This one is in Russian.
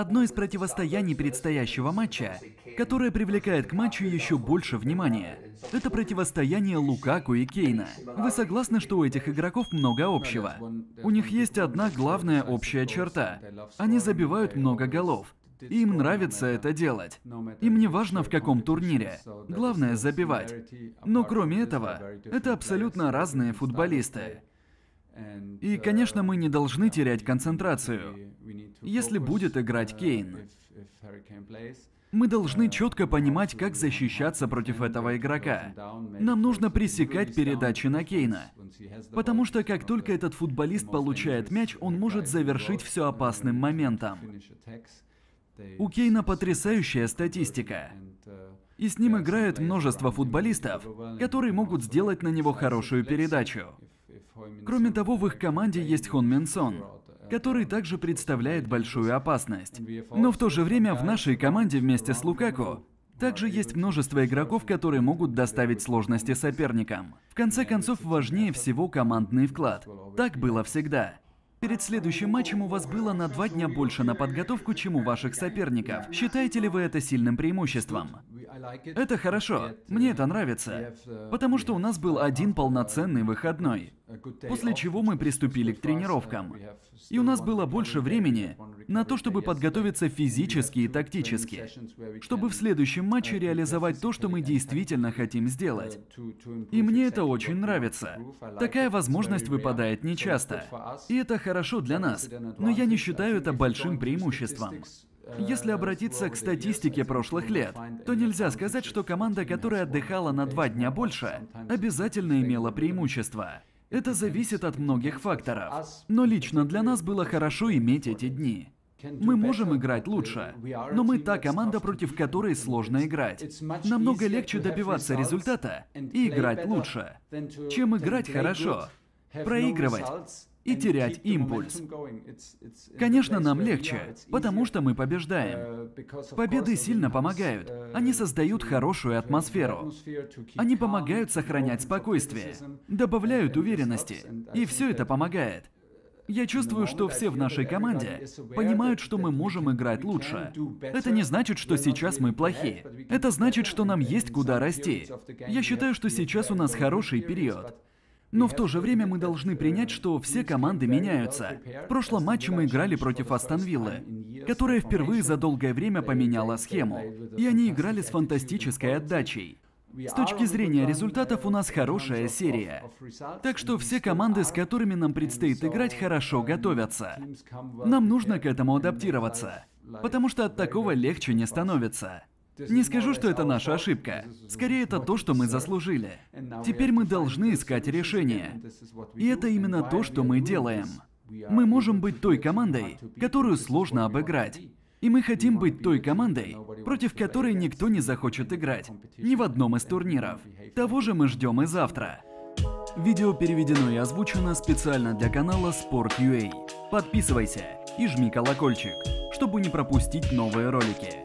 одно из противостояний предстоящего матча, которое привлекает к матчу еще больше внимания. Это противостояние Лукаку и Кейна. Вы согласны, что у этих игроков много общего? У них есть одна главная общая черта. Они забивают много голов. И им нравится это делать. Им не важно, в каком турнире. Главное – забивать. Но кроме этого, это абсолютно разные футболисты. И, конечно, мы не uh, должны терять концентрацию. Если будет играть uh, Кейн, мы должны uh, четко понимать, как защищаться против этого игрока. Нам нужно пресекать передачи на Кейна. Потому что как только этот футболист получает мяч, он может завершить все опасным моментом. У Кейна потрясающая статистика. И с ним играет множество футболистов, которые могут сделать на него хорошую передачу. Кроме того, в их команде есть Хон Минсон, который также представляет большую опасность. Но в то же время в нашей команде вместе с Лукако также есть множество игроков, которые могут доставить сложности соперникам. В конце концов, важнее всего командный вклад. Так было всегда. Перед следующим матчем у вас было на два дня больше на подготовку, чем у ваших соперников. Считаете ли вы это сильным преимуществом? Это хорошо, мне это нравится, потому что у нас был один полноценный выходной, после чего мы приступили к тренировкам. И у нас было больше времени на то, чтобы подготовиться физически и тактически, чтобы в следующем матче реализовать то, что мы действительно хотим сделать. И мне это очень нравится. Такая возможность выпадает нечасто. И это хорошо для нас, но я не считаю это большим преимуществом. Если обратиться к статистике прошлых лет, то нельзя сказать, что команда, которая отдыхала на два дня больше, обязательно имела преимущество. Это зависит от многих факторов. Но лично для нас было хорошо иметь эти дни. Мы можем играть лучше, но мы та команда, против которой сложно играть. Намного легче добиваться результата и играть лучше, чем играть хорошо, проигрывать и терять импульс. Конечно, нам легче, потому что мы побеждаем. Uh, Победы сильно помогают. Uh, Они создают хорошую атмосферу. Они помогают сохранять спокойствие, добавляют уверенности, и все это помогает. Я чувствую, что все в нашей команде понимают, что мы можем играть лучше. Это не значит, что сейчас мы плохие. Это значит, что нам есть куда расти. Я считаю, что сейчас у нас хороший период. Но в то же время мы должны принять, что все команды меняются. В прошлом матче мы играли против Астон Виллы, которая впервые за долгое время поменяла схему. И они играли с фантастической отдачей. С точки зрения результатов у нас хорошая серия. Так что все команды, с которыми нам предстоит играть, хорошо готовятся. Нам нужно к этому адаптироваться, потому что от такого легче не становится. Не скажу, что это наша ошибка. Скорее, это то, что мы заслужили. Теперь мы должны искать решение. И это именно то, что мы делаем. Мы можем быть той командой, которую сложно обыграть. И мы хотим быть той командой, против которой никто не захочет играть. Ни в одном из турниров. Того же мы ждем и завтра. Видео переведено и озвучено специально для канала Sport.ua. Подписывайся и жми колокольчик, чтобы не пропустить новые ролики.